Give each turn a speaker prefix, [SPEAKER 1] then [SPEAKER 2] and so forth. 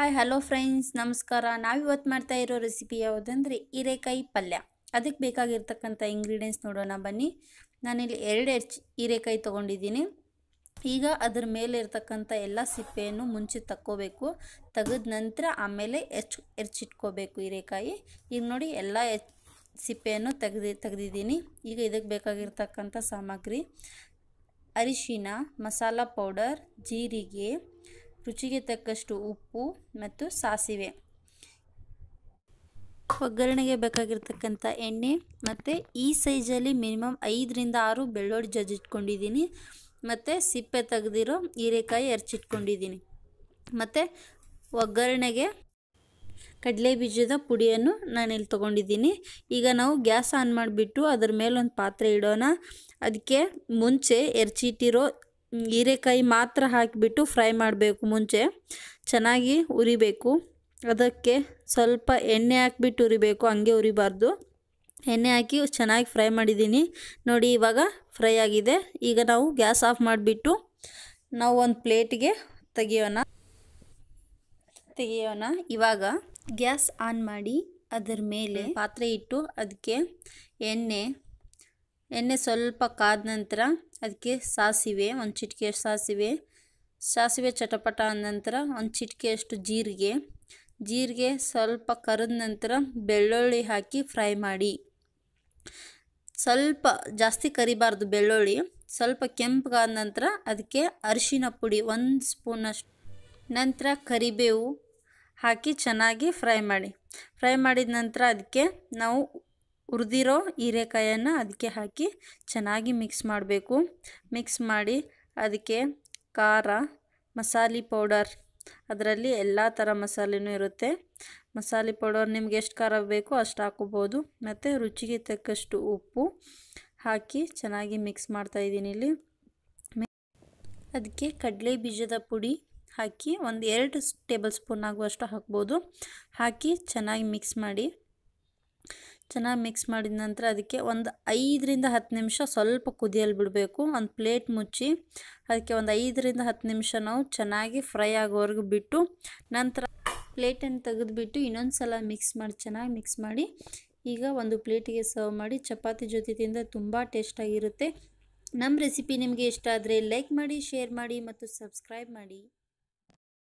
[SPEAKER 1] hi hello friends ನಮಸ್ಕಾರ ನಾವಿವತ್ತು ಮಾಡ್ತಾ ಇರೋ ರೆಸಿಪಿ ಯಾವುದಂದರೆ ಹೀರೆಕಾಯಿ ಪಲ್ಯ ಅದಕ್ಕೆ ಬೇಕಾಗಿರ್ತಕ್ಕಂಥ ಇಂಗ್ರೀಡಿಯೆಂಟ್ಸ್ ನೋಡೋಣ ಬನ್ನಿ ನಾನಿಲ್ಲಿ ಎರಡು ಹೆಚ್ಚು ಹೀರೆಕಾಯಿ ತೊಗೊಂಡಿದ್ದೀನಿ ಈಗ ಅದ್ರ ಮೇಲೆ ಇರ್ತಕ್ಕಂಥ ಎಲ್ಲ ಸಿಪ್ಪೆಯನ್ನು ಮುಂಚೆ ತಕ್ಕೋಬೇಕು ತೆಗೆದ ನಂತರ ಆಮೇಲೆ ಎಚ್ ಎರ್ಚಿಟ್ಕೋಬೇಕು ಹೀರೆಕಾಯಿ ಈಗ ನೋಡಿ ಎಲ್ಲ ಸಿಪ್ಪೆಯನ್ನು ತೆಗ್ದು ತೆಗೆದಿದ್ದೀನಿ ಈಗ ಇದಕ್ಕೆ ಬೇಕಾಗಿರ್ತಕ್ಕಂಥ ಸಾಮಗ್ರಿ ಅರಿಶಿನ ಮಸಾಲ ಪೌಡರ್ ಜೀರಿಗೆ ರುಚಿಗೆ ತಕ್ಕಷ್ಟು ಉಪ್ಪು ಮತ್ತು ಸಾಸಿವೆ ಒಗ್ಗರಣೆಗೆ ಬೇಕಾಗಿರ್ತಕ್ಕಂಥ ಎಣ್ಣೆ ಮತ್ತು ಈ ಸೈಜಲ್ಲಿ ಮಿನಿಮಮ್ ಐದರಿಂದ ಆರು ಬೆಳ್ಳುಳ್ಳಿ ಜಜ್ಜಿಟ್ಕೊಂಡಿದ್ದೀನಿ ಮತ್ತು ಸಿಪ್ಪೆ ತೆಗೆದಿರೋ ಹೀರೆಕಾಯಿ ಎರಚಿಟ್ಕೊಂಡಿದ್ದೀನಿ ಮತ್ತು ಒಗ್ಗರಣೆಗೆ ಕಡಲೆ ಬೀಜದ ಪುಡಿಯನ್ನು ನಾನಿಲ್ಲಿ ತೊಗೊಂಡಿದ್ದೀನಿ ಈಗ ನಾವು ಗ್ಯಾಸ್ ಆನ್ ಮಾಡಿಬಿಟ್ಟು ಅದ್ರ ಮೇಲೊಂದು ಪಾತ್ರೆ ಇಡೋಣ ಅದಕ್ಕೆ ಮುಂಚೆ ಎರಚಿಟ್ಟಿರೋ ಹೀರೆಕಾಯಿ ಮಾತ್ರ ಹಾಕಿಬಿಟ್ಟು ಫ್ರೈ ಮಾಡಬೇಕು ಮುಂಚೆ ಚೆನ್ನಾಗಿ ಉರಿಬೇಕು ಅದಕ್ಕೆ ಸ್ವಲ್ಪ ಎಣ್ಣೆ ಹಾಕಿಬಿಟ್ಟು ಉರಿಬೇಕು ಹಂಗೆ ಉರಿಬಾರ್ದು ಎಣ್ಣೆ ಹಾಕಿ ಚೆನ್ನಾಗಿ ಫ್ರೈ ಮಾಡಿದ್ದೀನಿ ನೋಡಿ ಇವಾಗ ಫ್ರೈ ಆಗಿದೆ ಈಗ ನಾವು ಗ್ಯಾಸ್ ಆಫ್ ಮಾಡಿಬಿಟ್ಟು ನಾವು ಒಂದು ಪ್ಲೇಟಿಗೆ ತೆಗಿಯೋಣ ತೆಗಿಯೋಣ ಇವಾಗ ಗ್ಯಾಸ್ ಆನ್ ಮಾಡಿ ಅದರ ಮೇಲೆ ಪಾತ್ರೆ ಇಟ್ಟು ಅದಕ್ಕೆ ಎಣ್ಣೆ ಎಣ್ಣೆ ಸ್ವಲ್ಪ ಕಾದ ನಂತರ ಅದಕ್ಕೆ ಸಾಸಿವೆ ಒಂದು ಚಿಟಿಕೆಯಷ್ಟು ಸಾಸಿವೆ ಸಾಸಿವೆ ಚಟಪಟ ಆದ ನಂತರ ಒಂದು ಚಿಟಿಕೆಯಷ್ಟು ಜೀರಿಗೆ ಜೀರಿಗೆ ಸ್ವಲ್ಪ ಕರಿದ ನಂತರ ಬೆಳ್ಳುಳ್ಳಿ ಹಾಕಿ ಫ್ರೈ ಮಾಡಿ ಸ್ವಲ್ಪ ಜಾಸ್ತಿ ಕರಿಬಾರ್ದು ಬೆಳ್ಳುಳ್ಳಿ ಸ್ವಲ್ಪ ಕೆಂಪಗಾದ ನಂತರ ಅದಕ್ಕೆ ಅರಿಶಿನ ಪುಡಿ ಒಂದು ಸ್ಪೂನಷ್ಟು ನಂತರ ಕರಿಬೇವು ಹಾಕಿ ಚೆನ್ನಾಗಿ ಫ್ರೈ ಮಾಡಿ ಫ್ರೈ ಮಾಡಿದ ನಂತರ ಅದಕ್ಕೆ ನಾವು ಹುರಿದಿರೋ ಹೀರೆಕಾಯನ್ನು ಅದಕ್ಕೆ ಹಾಕಿ ಚೆನ್ನಾಗಿ ಮಿಕ್ಸ್ ಮಾಡಬೇಕು ಮಿಕ್ಸ್ ಮಾಡಿ ಅದಕ್ಕೆ ಖಾರ ಮಸಾಲೆ ಪೌಡರ್ ಅದರಲ್ಲಿ ಎಲ್ಲ ಥರ ಮಸಾಲೆನೂ ಇರುತ್ತೆ ಮಸಾಲೆ ಪೌಡರ್ ನಿಮ್ಗೆ ಎಷ್ಟು ಖಾರ ಬೇಕೋ ಅಷ್ಟು ಹಾಕೋಬೋದು ಮತ್ತು ರುಚಿಗೆ ತಕ್ಕಷ್ಟು ಉಪ್ಪು ಹಾಕಿ ಚೆನ್ನಾಗಿ ಮಿಕ್ಸ್ ಮಾಡ್ತಾಯಿದ್ದೀನಿ ಇಲ್ಲಿ ಅದಕ್ಕೆ ಕಡಲೆ ಬೀಜದ ಪುಡಿ ಹಾಕಿ ಒಂದು ಎರಡು ಟೇಬಲ್ ಸ್ಪೂನ್ ಆಗುವಷ್ಟು ಹಾಕ್ಬೋದು ಹಾಕಿ ಚೆನ್ನಾಗಿ ಮಿಕ್ಸ್ ಮಾಡಿ ಚೆನ್ನಾಗಿ ಮಿಕ್ಸ್ ಮಾಡಿದ ನಂತರ ಅದಕ್ಕೆ ಒಂದು ಐದರಿಂದ ಹತ್ತು ನಿಮಿಷ ಸ್ವಲ್ಪ ಕುದಿಯಲ್ಲಿ ಬಿಡಬೇಕು ಒಂದು ಪ್ಲೇಟ್ ಮುಚ್ಚಿ ಅದಕ್ಕೆ ಒಂದು ಐದರಿಂದ ಹತ್ತು ನಿಮಿಷ ನಾವು ಚೆನ್ನಾಗಿ ಫ್ರೈ ಆಗೋವರೆಗೂ ಬಿಟ್ಟು ನಂತರ ಪ್ಲೇಟನ್ನು ತೆಗೆದುಬಿಟ್ಟು ಇನ್ನೊಂದು ಸಲ ಮಿಕ್ಸ್ ಮಾಡಿ ಚೆನ್ನಾಗಿ ಮಿಕ್ಸ್ ಮಾಡಿ ಈಗ ಒಂದು ಪ್ಲೇಟಿಗೆ ಸರ್ವ್ ಮಾಡಿ ಚಪಾತಿ ಜೊತೆ ತಿಂದ ತುಂಬ ಟೇಸ್ಟಾಗಿರುತ್ತೆ ನಮ್ಮ ರೆಸಿಪಿ ನಿಮಗೆ ಇಷ್ಟ ಆದರೆ ಲೈಕ್ ಮಾಡಿ ಶೇರ್ ಮಾಡಿ ಮತ್ತು ಸಬ್ಸ್ಕ್ರೈಬ್ ಮಾಡಿ